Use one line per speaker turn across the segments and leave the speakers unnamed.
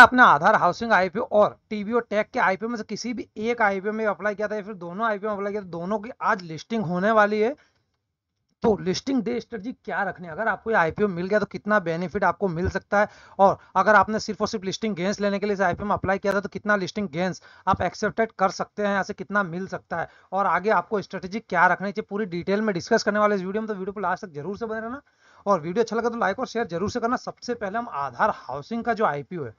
अपना आधार housing IPO और और टेक के आईपीओ में से किसी भी एक आईपीओ में अप्लाई किया था या फिर दोनों आईपीओ में अप्लाई किया था दोनों की आज लिस्टिंग होने वाली है तो लिस्टिंग डे स्ट्रेटजी क्या रखनी है अगर आपको ये आईपीओ मिल गया तो कितना बेनिफिट आपको मिल सकता है और अगर आपने सिर्फ और सिर्फ लिस्टिंग गेंस लेने के लिए इस आईपीओ में अप्लाई किया था तो कितना लिस्टिंग गेंस आप एक्सेप्टेड कर सकते हैं यहाँ से कितना मिल सकता है और आगे आपको स्ट्रेटेजी क्या रखनी चाहिए पूरी डिटेल में डिस्कस करने वाले इस वीडियो में तो वीडियो को लास्ट तक जरूर से बने रहना और वीडियो अच्छा लगा तो लाइक और शेयर जरूर से करना सबसे पहले हम आधार हाउसिंग का जो आईपीओ है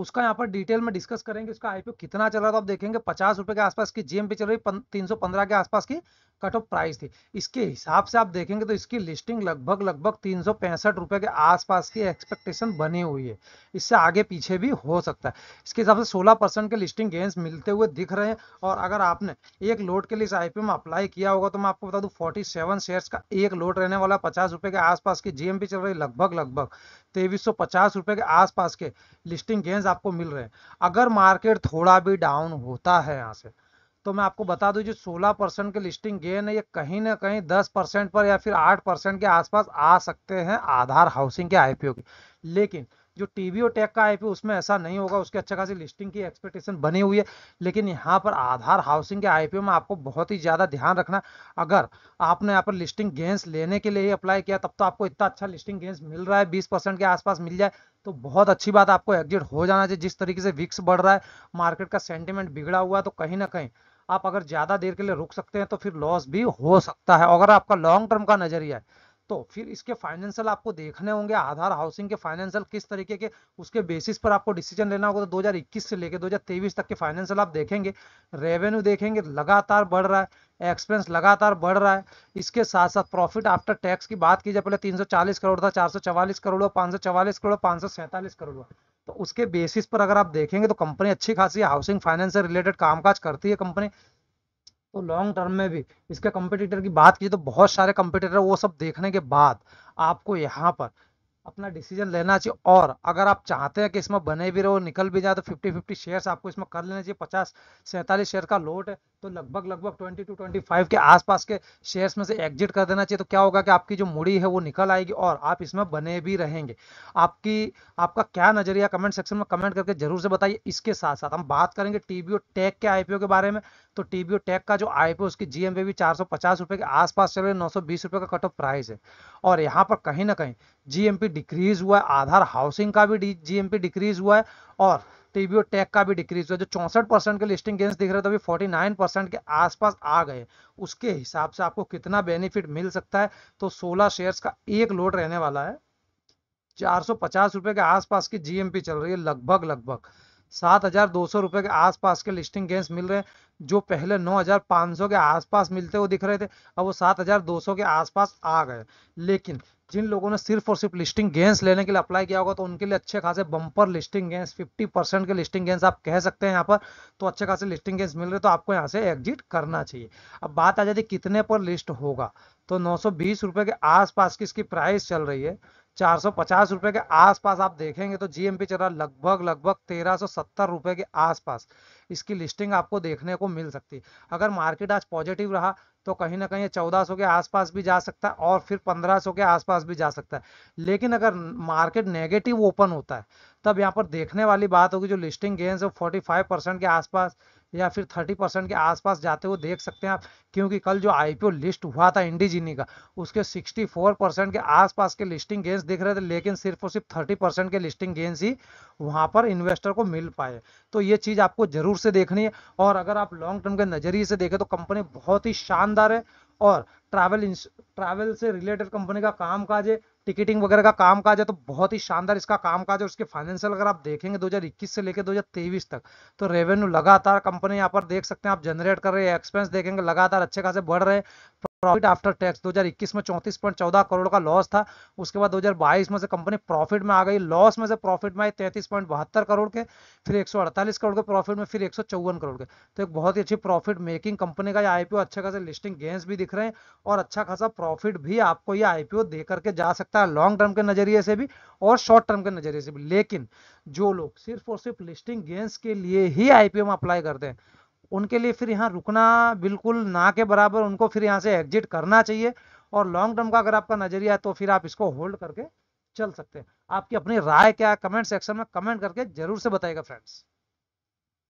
उसका यहाँ पर डिटेल में डिस्कस करेंगे उसका आईपीओ कितना चल रहा था आप देखेंगे पचास रुपए के आसपास की जीएमपी पे चल रही तीन सौ पंद्रह के आसपास की कट ऑफ प्राइस थी इसके हिसाब से आप देखेंगे तो इसकी लिस्टिंग लगभग लगभग तीन सौ पैंसठ रुपये के आसपास की एक्सपेक्टेशन बनी हुई है इससे आगे पीछे भी हो सकता है इसके हिसाब से सोलह परसेंट के लिस्टिंग गेंस मिलते हुए दिख रहे हैं और अगर आपने एक लोट के लिए इस आई में अप्लाई किया होगा तो मैं आपको बता दू फोर्टी सेवन शेयर्स का एक लोट रहने वाला पचास के आसपास की जी चल रही लगभग लगभग तेईस सौ पचास रुपये के आसपास के लिस्टिंग गेंस आपको मिल रहे हैं अगर मार्केट थोड़ा भी डाउन होता है यहाँ से तो मैं आपको बता दूं जो 16 परसेंट के लिस्टिंग गेन है ये कहीं ना कहीं 10 परसेंट पर या फिर 8 परसेंट के आसपास आ सकते हैं आधार हाउसिंग के आईपीओ के लेकिन जो टीवीओ टेक का आईपीओ उसमें ऐसा नहीं होगा उसके अच्छा खासी लिस्टिंग की एक्सपेक्टेशन बनी हुई है लेकिन यहाँ पर आधार हाउसिंग के आईपीओ में आपको बहुत ही ज़्यादा ध्यान रखना अगर आपने यहाँ पर लिस्टिंग गेंस लेने के लिए ही अप्लाई किया तब तो आपको इतना अच्छा लिस्टिंग गेंस मिल रहा है बीस परसेंट के आसपास मिल जाए तो बहुत अच्छी बात आपको एग्जिट हो जाना चाहिए जिस तरीके से विक्स बढ़ रहा है मार्केट का सेंटिमेंट बिगड़ा हुआ है तो कहीं ना कहीं आप अगर ज़्यादा देर के लिए रुक सकते हैं तो फिर लॉस भी हो सकता है अगर आपका लॉन्ग टर्म का नज़रिया है तो फिर इसके फाइनेंशियल आपको देखने होंगे आधार हाउसिंग के फाइनेंशियल किस तरीके के उसके बेसिस पर आपको डिसीजन लेना होगा तो 2021 से लेकर 2023 तक के फाइनेंशियल आप देखेंगे रेवेन्यू देखेंगे लगातार बढ़ रहा है एक्सपेंस लगातार बढ़ रहा है इसके साथ साथ प्रॉफिट आफ्टर टैक्स की बात की जाए पहले 340 करोड़ था 444 करोड़ हुआ पाँच करोड़ पाँच करोड़ हुआ तो उसके बेसिस पर अगर आप देखेंगे तो कंपनी अच्छी खासी हाउसिंग फाइनेंस से रिलेटेड कामकाज करती है कंपनी तो लॉन्ग टर्म में भी इसके कंपटीटर की बात की तो बहुत सारे कंपटीटर वो सब देखने के बाद आपको यहाँ पर अपना डिसीजन लेना चाहिए और अगर आप चाहते हैं कि इसमें बने भी रहो निकल भी जाए तो फिफ्टी फिफ्टी शेयर्स आपको इसमें कर लेना चाहिए पचास सैंतालीस शेयर का लोट है तो लगभग लगभग ट्वेंटी टू ट्वेंटी फाइव के आसपास के शेयर्स में से एग्जिट कर देना चाहिए तो क्या होगा कि आपकी जो मुड़ी है वो निकल आएगी और आप इसमें बने भी रहेंगे आपकी आपका क्या नजरिया कमेंट सेक्शन में कमेंट करके जरूर से बताइए इसके साथ साथ हम बात करेंगे टीबीओ टेक के आईपीओ के बारे में तो टीबीओ टेक का जो आईपीओ उसकी जीएम भी चार सौ पचास रुपए के आसपास चल रहे नौ सौ बीस रुपए का कट ऑफ प्राइस है और यहाँ पर कहीं ना कहीं जीएमपी डिक्रीज हुआ है आधार हाउसिंग का भी जीएमपी डिक्रीज हुआ है और टीबीओ टेक का भी डिक्रीज हुआ जो चौंसठ परसेंट के लिस्टिंग गेंस दिख रहे थे अभी फोर्टी नाइन परसेंट के आसपास आ गए उसके हिसाब से आपको कितना बेनिफिट मिल सकता है तो सोलह शेयर्स का एक लोड रहने वाला है चार सौ पचास रुपए के आसपास की जीएमपी चल रही है लगभग लगभग सात हज़ार दो सौ रुपए के आसपास के लिस्टिंग गेंस मिल रहे हैं जो पहले नौ हज़ार पाँच सौ के आसपास मिलते हुए दिख रहे थे अब वो सात हज़ार दो सौ के आसपास आ गए लेकिन जिन लोगों ने सिर्फ और सिर्फ लिस्टिंग गेंस लेने के लिए अप्लाई किया होगा तो उनके लिए अच्छे खासे bumper listing gains fifty percent के लिस्टिंग गेंस आप कह सकते हैं यहाँ पर तो अच्छे खासे लिस्टिंग गेंस मिल रहे तो आपको यहाँ से एग्जिट करना चाहिए अब बात आ जाती कितने पर लिस्ट होगा तो नौ सौ के आसपास की इसकी प्राइस चल रही है चार सौ पचास रुपए के आसपास आप देखेंगे तो जीएमपी चल रहा लगभग लगभग तेरह सौ सत्तर रुपए के आसपास इसकी लिस्टिंग आपको देखने को मिल सकती है अगर मार्केट आज पॉजिटिव रहा तो कहीं ना कहीं चौदह सौ के आसपास भी जा सकता है और फिर पंद्रह सौ के आसपास भी जा सकता है लेकिन अगर मार्केट नेगेटिव ओपन होता है तब यहाँ पर देखने वाली बात होगी जो लिस्टिंग गेंस है फोर्टी फाइव परसेंट के आसपास या फिर थर्टी परसेंट के आसपास जाते हुए देख सकते हैं आप क्योंकि कल जो आईपीओ लिस्ट हुआ था इंडीजिनी का उसके सिक्सटी फोर परसेंट के आसपास के लिस्टिंग गेंस दिख रहे थे लेकिन सिर्फ और सिर्फ थर्टी परसेंट के लिस्टिंग गेंस ही वहाँ पर इन्वेस्टर को मिल पाए तो ये चीज़ आपको ज़रूर से देखनी है और अगर आप लॉन्ग टर्म के नज़रिए से देखें तो कंपनी बहुत ही शानदार है और ट्रैवल ट्रैवल से रिलेटेड कंपनी का काम काज है टिकटिंग वगैरह का काम काज है तो बहुत ही शानदार इसका काम काज है उसके फाइनेंशियल अगर आप देखेंगे 2021 से लेकर 2023 तक तो रेवेन्यू लगातार कंपनी यहाँ पर देख सकते हैं आप जनरेट कर रहे हैं एक्सपेंस देखेंगे लगातार अच्छे खासे बढ़ रहे हैं प्रॉफिट आफ्टर टैक्स 2021 में चौंतीस पॉइंट चौदह करोड़ का लॉस था उसके बाद 2022 में से कंपनी प्रॉफिट में आ गई लॉस में से प्रॉफिट में आई तैंतीस पॉइंट बहत्तर करोड़ के फिर 148 करोड़ के प्रॉफिट में फिर एक करोड़ के तो एक बहुत ही अच्छी प्रॉफिट मेकिंग कंपनी का ये आईपीओ अच्छे खासे लिस्टिंग गेंस भी दिख रहे हैं और अच्छा खासा प्रॉफिट भी आपको ये आईपीओ दे करके जा सकता है लॉन्ग टर्म के नजरिए से भी और शॉर्ट टर्म के नजरिए से भी लेकिन जो लोग सिर्फ और सिर्फ लिस्टिंग गेंस के लिए ही आईपीओ में अप्लाई करते हैं उनके लिए फिर यहाँ रुकना बिल्कुल ना के बराबर उनको फिर यहाँ से एग्जिट करना चाहिए और लॉन्ग टर्म का अगर आपका नजरिया है तो फिर आप इसको होल्ड करके चल सकते हैं आपकी अपनी राय क्या है कमेंट सेक्शन में कमेंट करके जरूर से बताएगा फ्रेंड्स